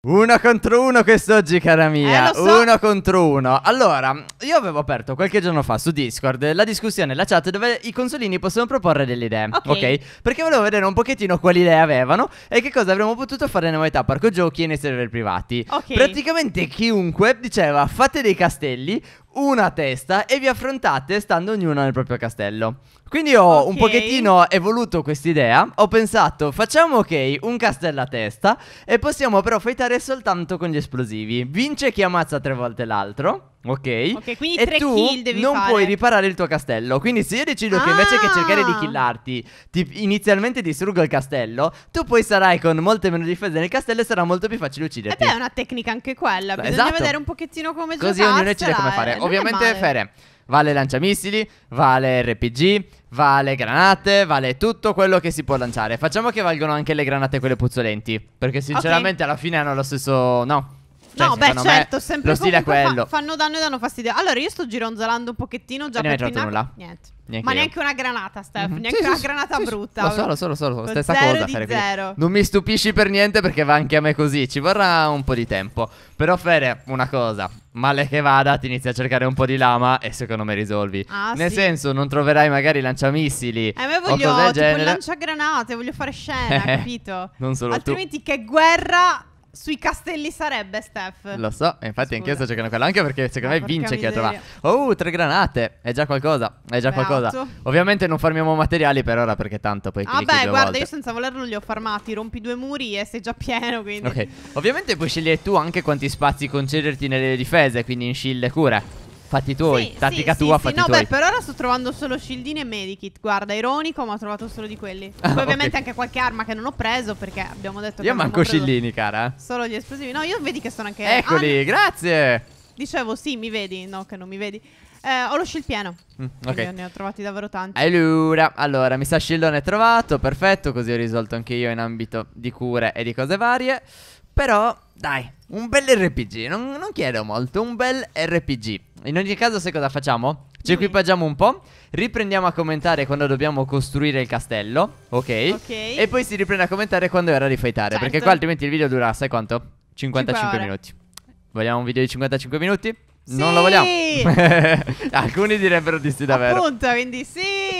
Uno contro uno quest'oggi, cara mia. Eh, so. Uno contro uno. Allora, io avevo aperto qualche giorno fa su Discord la discussione, la chat dove i consolini possono proporre delle idee. Ok. Perché volevo vedere un pochettino quali idee avevano e che cosa avremmo potuto fare nella metà parco giochi e nei server privati. Ok. Praticamente chiunque diceva fate dei castelli, una testa e vi affrontate stando ognuno nel proprio castello. Quindi ho okay. un pochettino evoluto quest'idea, ho pensato facciamo ok un castello a testa e possiamo però fightare soltanto con gli esplosivi. Vince chi ammazza tre volte l'altro. Ok. Ok, quindi e tre tu kill devi non fare. puoi riparare il tuo castello. Quindi se io decido ah. che invece che ah! cercare di killarti, ti inizialmente distruggo il castello, tu poi sarai con molte meno difese nel castello e sarà molto più facile eh ucciderti. Ed è una tecnica anche quella, esatto. bisogna vedere un pochettino come giocare. Così ognuno decide come fare. Eh, Ovviamente Fere vale lanciamissili, vale RPG, vale granate, vale tutto quello che si può lanciare. Facciamo che valgono anche le granate quelle puzzolenti, perché sinceramente okay. alla fine hanno lo stesso no. Cioè, no, beh, certo, sempre lo stile è quello. Fa, fanno danno e danno fastidio. Allora, io sto gironzolando un pochettino già per non nulla. Niente. Neanche Ma io. neanche una granata, Steph, mm-hmm. neanche sì, una sì, granata sì, brutta. Lo so, lo so, lo so, lo so. stessa cosa. Fere, quindi. Non mi stupisci per niente perché va anche a me così, ci vorrà un po' di tempo. Però Fere, una cosa, male che vada, ti inizi a cercare un po' di lama e secondo me risolvi. Ah, Nel senso, non troverai magari lanciamissili. Eh, ma voglio tipo genere. lanciagranate, voglio fare scena, eh, capito? Non solo Altrimenti tu. che guerra sui castelli sarebbe, Steph. Lo so, infatti Scusa. anche io sto cercando quello, anche perché secondo me vince chi la trova. Oh, tre granate, è già qualcosa, è già Beato. qualcosa. Ovviamente non farmiamo materiali per ora perché tanto poi... Vabbè, ah guarda, volte. io senza volerlo li ho farmati, rompi due muri e sei già pieno, quindi... Ok, ovviamente puoi scegliere tu anche quanti spazi concederti nelle difese, quindi in shield e cure. Fatti tuoi, sì, tattica sì, tua, sì, fatti no, tuoi. beh, per ora sto trovando solo shieldini e medikit. Guarda, ironico, ma ho trovato solo di quelli. Poi, ah, ovviamente, anche qualche arma che non ho preso perché abbiamo detto io che. Io manco shieldini, cara. Solo gli esplosivi. No, io vedi che sono anche. Eccoli, ah, grazie. Dicevo, sì, mi vedi. No, che non mi vedi. Eh, ho lo shield pieno. Mm, ok. Ne ho trovati davvero tanti. Allora, allora, mi sa shieldone trovato. Perfetto, così ho risolto anche io in ambito di cure e di cose varie. Però, dai, un bel RPG, non, non chiedo molto, un bel RPG. In ogni caso, sai cosa facciamo? Ci equipaggiamo un po', riprendiamo a commentare quando dobbiamo costruire il castello, ok? Ok. E poi si riprende a commentare quando è ora di fightare, Certo. perché qua altrimenti il video dura, sai quanto? 55 minuti. Vogliamo un video di 55 minuti? Non lo vogliamo. Alcuni direbbero di sì davvero. Appunto, quindi sì.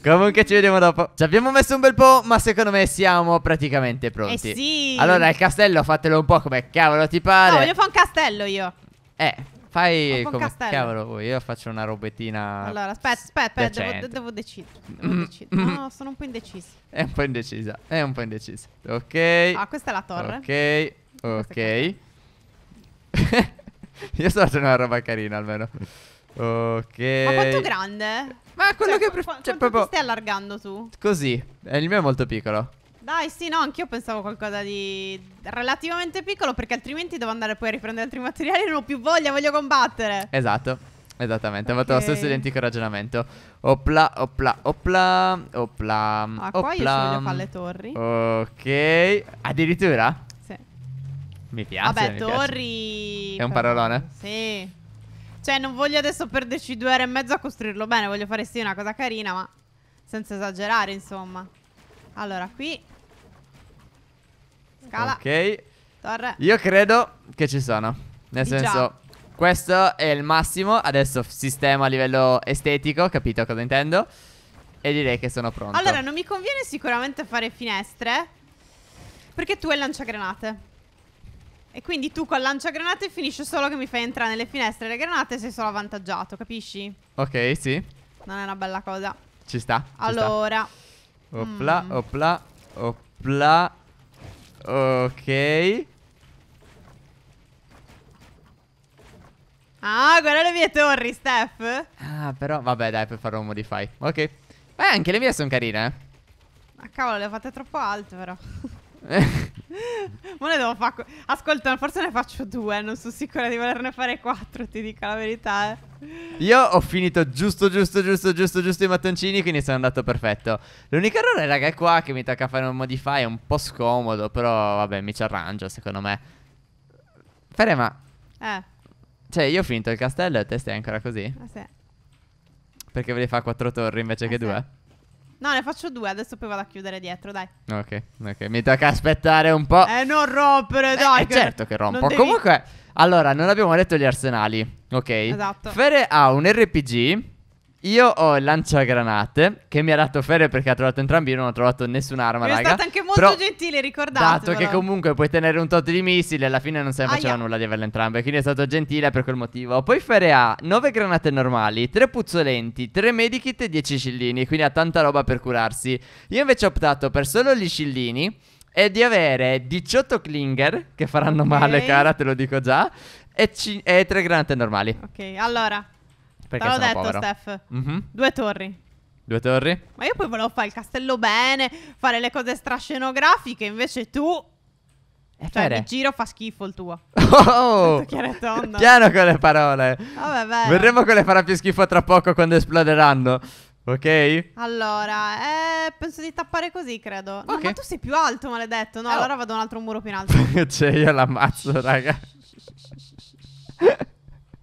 Comunque ci vediamo dopo. Ci abbiamo messo un bel po', ma secondo me siamo praticamente eh pronti. Eh sì. Allora, il castello fatelo un po' come cavolo ti pare. No, voglio fare un castello io. Eh, fai come castello. cavolo vuoi. Io faccio una robettina. Allora, aspetta, aspetta, aspetta devo, devo, decidere. mm, decidere. Mm, no, sono un po' indecisa. È un po' indecisa. È un po' indecisa. Ok. Ah, questa è la torre. Ok. Ok. io sto facendo una roba carina almeno. Ok. Ma quanto grande? Ma cioè, quello cioè, che preferisco. Cioè, proprio... stai allargando tu? Così. Eh, il mio è molto piccolo. Dai, sì, no, anch'io pensavo qualcosa di relativamente piccolo perché altrimenti devo andare poi a riprendere altri materiali non ho più voglia, voglio combattere. Esatto. Esattamente, okay. ho fatto lo stesso identico ragionamento. Opla, opla, opla, opla. Ah, qua opla. io ci voglio fare le torri. Ok. Addirittura? Sì. Mi piace. Vabbè, mi torri. Piace. È un parolone? Sì. Cioè, non voglio adesso perderci due ore e mezzo a costruirlo bene. Voglio fare sì una cosa carina, ma senza esagerare, insomma. Allora, qui. Scala. Ok. Torre. Io credo che ci sono. Nel Diciamo. senso, questo è il massimo. Adesso sistema a livello estetico, capito cosa intendo? E direi che sono pronto. Allora, non mi conviene sicuramente fare finestre. Perché tu hai lanciagranate. E quindi tu con lanciagranate finisce solo che mi fai entrare nelle finestre le granate e sei solo avvantaggiato, capisci? Ok, sì. Non è una bella cosa. Ci sta. allora. Opla, mm. opla, opla. Ok. Ah, guarda le mie torri, Steph. Ah, però, vabbè, dai, per fare un modify. Ok. Beh, anche le mie sono carine, eh. Ma cavolo, le ho fatte troppo alte, però. Ma ne devo fare. Ascolta, forse ne faccio due. Non sono sicura di volerne fare quattro. Ti dico la verità. Eh. Io ho finito giusto, giusto, giusto, giusto, giusto i mattoncini. Quindi sono andato perfetto. L'unico errore, raga, è qua che mi tocca fare un modify. È un po' scomodo. Però, vabbè, mi ci arrangio. Secondo me. Fere, ma. Eh. Cioè, io ho finito il castello e te stai ancora così? Ah, sì. Perché volevi fare quattro torri invece ah, che sì. due? No, ne faccio due, adesso poi vado a chiudere dietro, dai. Ok, ok. Mi tocca aspettare un po'. Eh, non rompere, eh, dai. Eh, che certo che rompo. Devi... Comunque, allora, non abbiamo detto gli arsenali. Ok. Esatto. Fere ha un RPG io ho il lanciagranate che mi ha dato Fede perché ha trovato entrambi. Io non ho trovato nessun'arma, mi raga. È stato anche molto Però, gentile, ricordate. Dato che comunque puoi tenere un tot di missili, alla fine non se ne faceva nulla di averle entrambe. Quindi è stato gentile per quel motivo. Poi Fede ha 9 granate normali, 3 puzzolenti, 3 medikit e 10 scillini. Quindi ha tanta roba per curarsi. Io invece ho optato per solo gli scillini. E di avere 18 clinger che faranno okay. male, cara, te lo dico già. E, c- e 3 granate normali. Ok, allora. Perché Te l'ho detto, povero. Steph. Mm-hmm. Due torri. Due torri? Ma io poi volevo fare il castello bene, fare le cose strascenografiche, invece tu... E cioè, il giro fa schifo il tuo. Oh! Chiaro, chiaro con le parole. Vabbè, vabbè. Vedremo quale farà più schifo tra poco quando esploderanno. Ok? Allora, eh, penso di tappare così, credo. Okay. ma tu sei più alto, maledetto. No, eh, oh. allora vado un altro muro più in alto. cioè, io l'ammazzo, raga.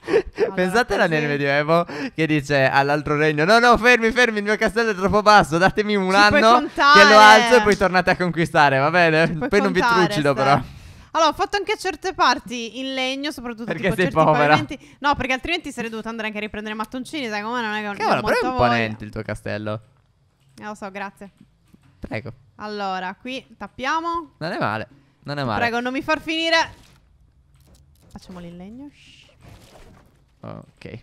Allora, Pensatela così. nel Medioevo che dice all'altro regno: No, no, fermi, fermi, il mio castello è troppo basso. Datemi un Ci anno che lo alzo e poi tornate a conquistare, va bene? poi poi non vi trucido, sta. però. Allora, ho fatto anche certe parti in legno, soprattutto perché tipo sei povera. Pavimenti... No, perché altrimenti sarei dovuta andare anche a riprendere mattoncini, sai come non è che, che non ho però è imponente il tuo castello. Eh, lo so, grazie. Prego. Allora, qui tappiamo. Non è male. Non è male. Prego, non mi far finire. Facciamoli in legno. Shh. Ok.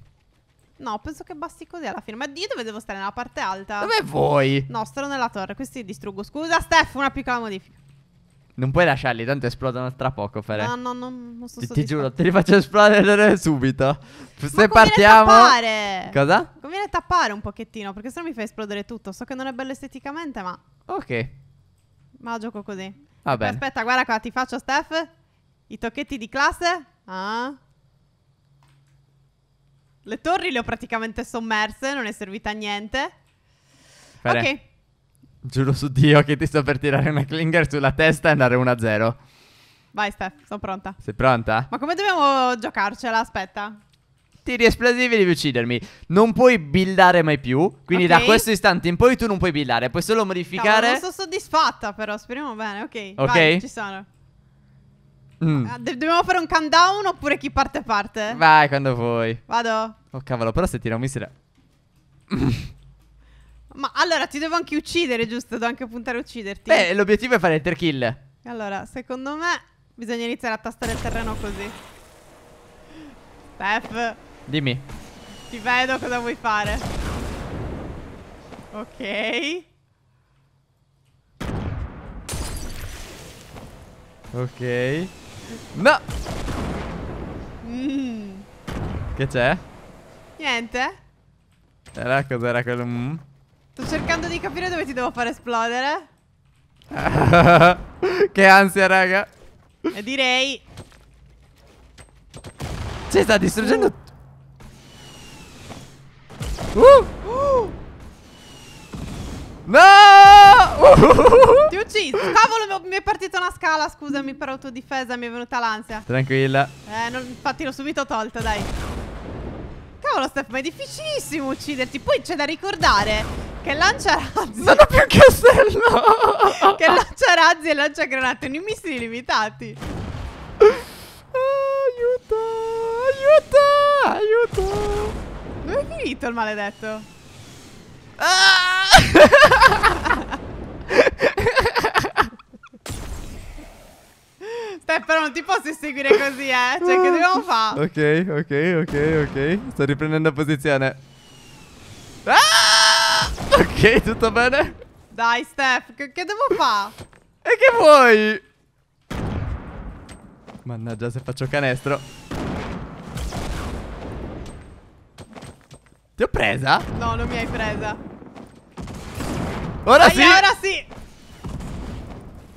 No, penso che basti così alla fine. Ma di dove devo stare? Nella parte alta? Dove vuoi? No, starò nella torre. Questi distruggo. Scusa, Steph, una piccola modifica. Non puoi lasciarli, tanto esplodono tra poco, Fere. No, no, no, non sto ti, ti giuro, te li faccio esplodere subito. Se partiamo... Tappare. Cosa? Conviene tappare un pochettino, perché sennò mi fai esplodere tutto. So che non è bello esteticamente, ma... Ok. Ma gioco così. Vabbè. Aspetta, guarda qua, ti faccio, Steph. I tocchetti di classe. Ah... Le torri le ho praticamente sommerse, non è servita a niente. Fere, ok. Giuro su Dio che ti sto per tirare una clinger sulla testa e andare 1-0. Vai Steph, sono pronta. Sei pronta? Ma come dobbiamo giocarcela? Aspetta. Tiri esplosivi devi uccidermi. Non puoi buildare mai più. Quindi okay. da questo istante in poi tu non puoi buildare. Puoi solo modificare. Cavolo, non sono soddisfatta però, speriamo bene. Ok. Ok. Vai, ci sono. Mm. Ah, dobbiamo fare un countdown oppure chi parte parte? Vai quando vuoi. Vado. Oh cavolo, però se tira un missile... Ma allora ti devo anche uccidere, giusto? Devo anche puntare a ucciderti. Beh, l'obiettivo è fare il ter kill. Allora, secondo me bisogna iniziare a tastare il terreno così. Steph. Dimmi. Ti vedo cosa vuoi fare. Ok. Ok. No! Mm. Che c'è? Niente. Era cos'era quello? Mm. Sto cercando di capire dove ti devo far esplodere. che ansia, raga. E eh, direi... Cioè, sta distruggendo... Uh. Uh. Uh. No! cavolo, mi è partita una scala, scusami per autodifesa, mi è venuta l'ansia. Tranquilla. Eh, non, infatti l'ho subito tolto, dai. Cavolo, Steph, ma è difficilissimo ucciderti. Poi c'è da ricordare che lancia razzi. Non ho più castello. che lancia razzi e lancia granate. Nei missili limitati. aiuto, aiuto! Aiuto! Dove è finito il maledetto? Ah! Peppa, non ti posso seguire così, eh. Cioè, che dobbiamo fare? Ok, ok, ok, ok. Sto riprendendo posizione. Ah! Ok, tutto bene? Dai, Steph, che, che devo fare? E che vuoi? Mannaggia, se faccio canestro. Ti ho presa? No, non mi hai presa. Ora Aia, sì! Ora sì!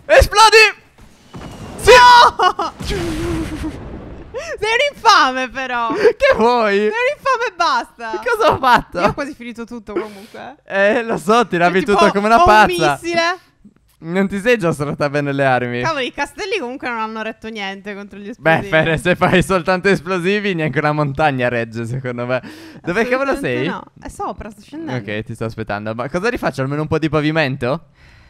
Esplodi! Sei un infame però Che vuoi? Sei un infame e basta che Cosa ho fatto? Io ho quasi finito tutto comunque Eh lo so, tiravi cioè, tutto come una pazza un missile non ti sei già strata bene le armi. Cavolo, i castelli comunque non hanno retto niente contro gli esplosivi. Beh, Fere, se fai soltanto esplosivi, neanche una montagna regge, secondo me. Dove cavolo sei? No, è sopra, sto scendendo. Ok, ti sto aspettando. Ma cosa rifaccio? Almeno un po' di pavimento?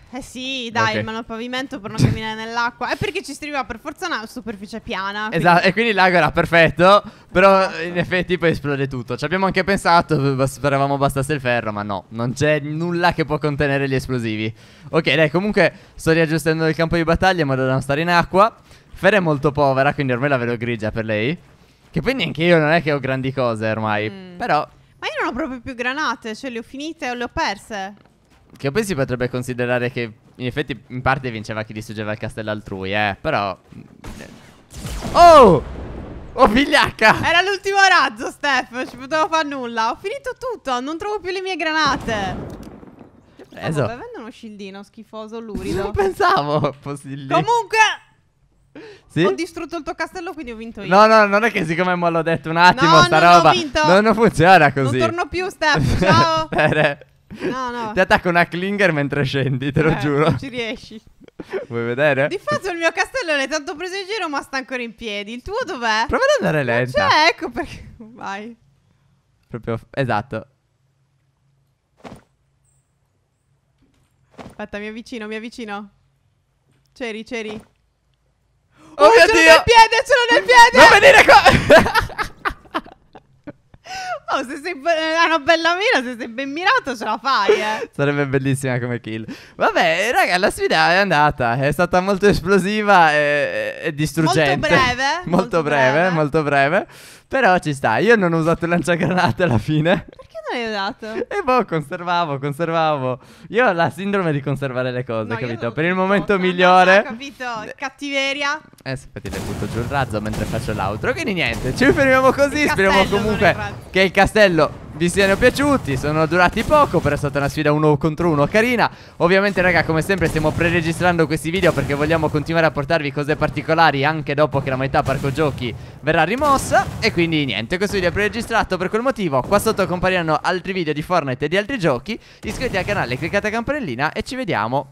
Eh sì, dai, okay. il pavimento per non camminare nell'acqua. È perché ci serviva per forza una superficie piana. Quindi... Esatto, e quindi il lago era perfetto, però esatto. in effetti poi esplode tutto. Ci abbiamo anche pensato, speravamo bastasse il ferro, ma no, non c'è nulla che può contenere gli esplosivi. Ok, dai, comunque sto riaggiustando il campo di battaglia in modo da non stare in acqua. Fer è molto povera, quindi ormai la vedo grigia per lei. Che poi neanche io non è che ho grandi cose ormai, mm. però... Ma io non ho proprio più granate, cioè le ho finite o le ho perse. Che poi si potrebbe considerare che in effetti in parte vinceva chi distruggeva il castello altrui, eh. Però... Mm, eh. Oh! Oh, vigliacca! Era l'ultimo razzo, Steph. Non Ci potevo fare nulla. Ho finito tutto. Non trovo più le mie granate. Preso. Oh, vabbè, uno scildino schifoso, lurido. non pensavo fossi lì. Comunque... Sì? Ho distrutto il tuo castello, quindi ho vinto io. No, no, non è che siccome me l'ho detto un attimo, no, sta non roba. Ho vinto. Non funziona così. Non torno più, Steph. Ciao. No, no. Ti attacco una clinger mentre scendi, te lo eh, giuro. Non ci riesci. Vuoi vedere? Di fatto il mio castello l'hai tanto preso in giro, ma sta ancora in piedi. Il tuo dov'è? Prova ad andare eh, lenta. Cioè, ecco perché. Vai. Proprio. Esatto. Aspetta, mi avvicino, mi avvicino. Ceri, ceri. Oh, oh mio Dio! Ce l'ho nel piede, ce l'ho nel piede! Non venire qua! se sei be- una bella mira, se sei ben mirato ce la fai, eh. Sarebbe bellissima come kill. Vabbè, raga, la sfida è andata, è stata molto esplosiva e, e distruggente. Molto breve. molto, molto breve, breve, molto breve. Però ci sta, io non ho usato il lanciagranate alla fine l'hai dato? E boh, conservavo, conservavo. Io ho la sindrome di conservare le cose, no, capito? Per il momento no, migliore. No, capito, cattiveria. Eh, infatti le butto giù il razzo mentre faccio l'altro. Quindi niente, ci fermiamo così. Speriamo comunque che il castello vi siano piaciuti Sono durati poco però è stata una sfida uno contro uno carina Ovviamente raga come sempre stiamo preregistrando questi video Perché vogliamo continuare a portarvi cose particolari Anche dopo che la metà parco giochi verrà rimossa E quindi niente questo video è preregistrato per quel motivo Qua sotto compariranno altri video di Fortnite e di altri giochi Iscrivetevi al canale, cliccate la campanellina E ci vediamo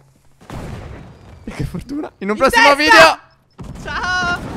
E che fortuna in un In prossimo testa! video Ciao